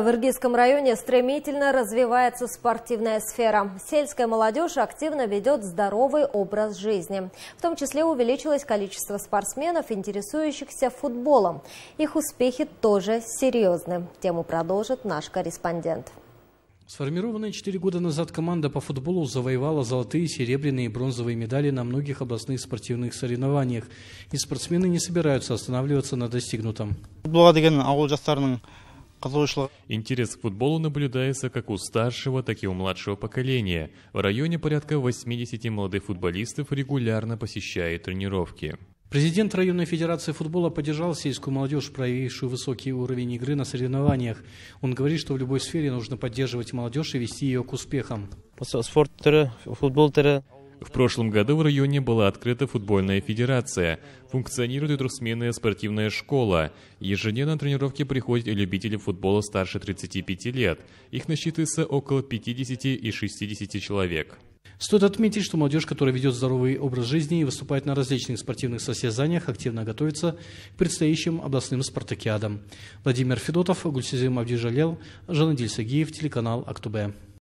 В Иргизском районе стремительно развивается спортивная сфера. Сельская молодежь активно ведет здоровый образ жизни. В том числе увеличилось количество спортсменов, интересующихся футболом. Их успехи тоже серьезны. Тему продолжит наш корреспондент. Сформированная 4 года назад команда по футболу завоевала золотые, серебряные и бронзовые медали на многих областных спортивных соревнованиях. И спортсмены не собираются останавливаться на достигнутом. Интерес к футболу наблюдается как у старшего, так и у младшего поколения. В районе порядка 80 молодых футболистов регулярно посещает тренировки. Президент районной федерации футбола поддержал сельскую молодежь, проявившую высокий уровень игры на соревнованиях. Он говорит, что в любой сфере нужно поддерживать молодежь и вести ее к успехам. Футбол в прошлом году в районе была открыта футбольная федерация, функционирует трехсменная спортивная школа. Ежедневно на тренировки приходят и любители футбола старше 35 лет. Их насчитывается около 50 и 60 человек. Стоит отметить, что молодежь, которая ведет здоровый образ жизни и выступает на различных спортивных состязаниях, активно готовится к предстоящим областным спартакиадам. Владимир Федотов, Гульсизим Абдижалел, Жанадиль Сагиев, телеканал «Актубе».